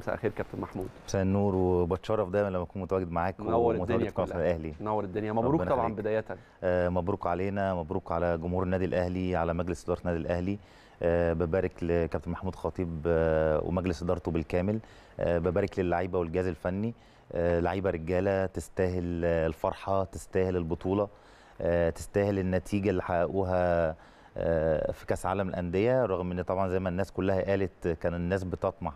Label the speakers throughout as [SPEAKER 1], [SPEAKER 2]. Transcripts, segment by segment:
[SPEAKER 1] مساء الخير كابتن محمود مساء النور وبتشرف دايما لما اكون متواجد معاك منور الدنيا في الاهلي
[SPEAKER 2] منور الدنيا مبروك طبعا خليك. بدايه
[SPEAKER 1] آه، مبروك علينا مبروك على جمهور النادي الاهلي على مجلس اداره النادي الاهلي آه، ببارك لكابتن محمود خطيب آه، ومجلس ادارته بالكامل ببارك للعيبه والجهاز الفني لعيبه رجاله تستاهل الفرحه تستاهل البطوله تستاهل النتيجه اللي حققوها في كاس عالم الانديه رغم ان طبعا زي ما الناس كلها قالت كان الناس بتطمح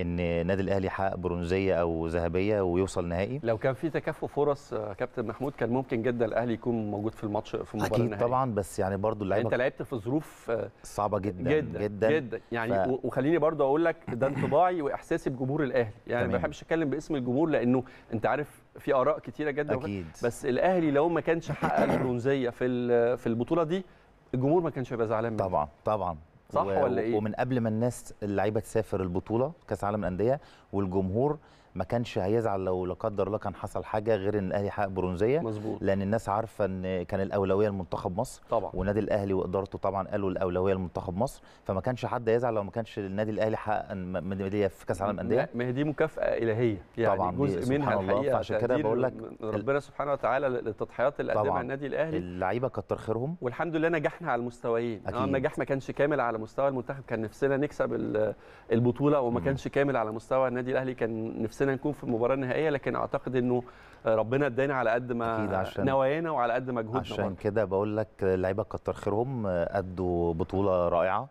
[SPEAKER 1] ان النادي الاهلي يحقق برونزيه او ذهبيه ويوصل نهائي لو كان في تكافؤ فرص آه، كابتن
[SPEAKER 2] محمود كان ممكن جدا الاهلي يكون موجود في الماتش في المباراه النهائيه اكيد
[SPEAKER 1] طبعا بس يعني برضو اللعيبه انت
[SPEAKER 2] لعبت في ظروف آه، صعبه جدا جدا جدا, جدا. يعني ف... وخليني برضو اقول لك ده انطباعي واحساسي بجمهور الاهلي يعني ما بحبش اتكلم باسم الجمهور لانه انت عارف في اراء كتيره جدا أكيد. بس الاهلي لو ما كانش حقق البرونزيه في في البطوله دي الجمهور ما كانش هيبقى زعلان
[SPEAKER 1] منه طبعا طبعا صح و... ولا ايه ومن قبل ما الناس اللعيبه تسافر البطوله كاس عالم الانديه والجمهور ما كانش هيزعل لو لا قدر الله كان حصل حاجه غير ان الاهلي حقق برونزيه مظبوط لان الناس عارفه ان كان الاولويه لمنتخب مصر طبعا والنادي الاهلي وادارته طبعا قالوا الاولويه لمنتخب مصر فما كانش حد يزعل لو ما كانش النادي الاهلي حقق ميداليه في كاس العالم الانديه
[SPEAKER 2] ما هي دي مكافاه
[SPEAKER 1] الهيه يعني طبعا جزء منها الحقيقه فعشان كده بقول لك
[SPEAKER 2] ربنا سبحانه وتعالى للتضحيات اللي قدمها النادي الاهلي
[SPEAKER 1] اللعيبه كتر خيرهم
[SPEAKER 2] والحمد لله نجحنا على المستويين آه، أكيد. اه النجاح ما كانش كامل على مستوى المنتخب كان نفسنا نكسب البطوله وما كانش كامل على مستوى النادي الاهلي كان نفسنا نفسنا نكون في المباراه النهائيه لكن اعتقد انه ربنا ادانا على قد ما نوايانا وعلى قد مجهودنا عشان
[SPEAKER 1] كده بقول لك اللعيبه كتر خيرهم ادوا بطوله رائعه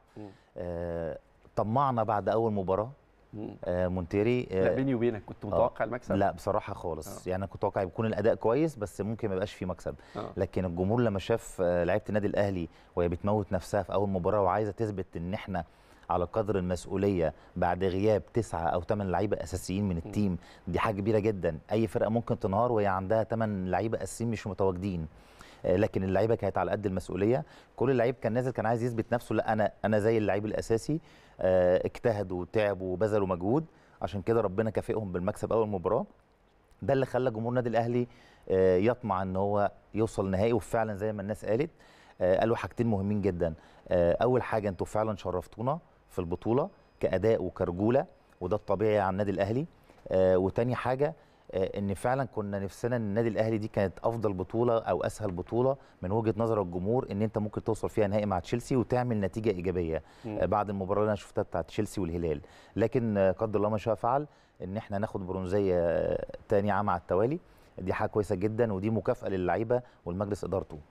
[SPEAKER 1] آه، طمعنا بعد اول مباراه آه مونتيري آه لا بيني وبينك كنت آه، متوقع آه المكسب لا بصراحه خالص آه. يعني كنت متوقع يكون الاداء كويس بس ممكن ما يبقاش في مكسب آه. لكن الجمهور لما شاف آه، لعيبه النادي الاهلي وهي بتموت نفسها في اول مباراه وعايزه تثبت ان احنا على قدر المسؤوليه بعد غياب تسعه او ثمان لعيبه اساسيين من التيم دي حاجه كبيره جدا اي فرقه ممكن تنهار وهي عندها ثمان لعيبه اساسيين مش متواجدين آه، لكن اللعيبه كانت على قد المسؤوليه كل لعيب كان نازل كان عايز يثبت نفسه لا انا انا زي اللعيب الاساسي آه، اجتهد وتعب وبذلوا مجهود عشان كده ربنا كافئهم بالمكسب اول مباراه ده اللي خلى جمهور النادي الاهلي آه، يطمع ان هو يوصل نهائي وفعلا زي ما الناس قالت قالوا حاجتين مهمين جدا اول حاجه انتوا فعلا شرفتونا في البطوله كاداء وكرجوله وده الطبيعي على النادي الاهلي آه وتاني حاجه آه ان فعلا كنا نفسنا ان النادي الاهلي دي كانت افضل بطوله او اسهل بطوله من وجهه نظر الجمهور ان انت ممكن توصل فيها نهائي مع تشيلسي وتعمل نتيجه ايجابيه آه بعد المباراه اللي انا شفتها بتاعه تشيلسي والهلال لكن آه، قدر الله ما شاء فعل ان احنا ناخد برونزيه آه، تاني عام على التوالي دي حاجه كويسه جدا ودي مكافاه للعيبه والمجلس ادارته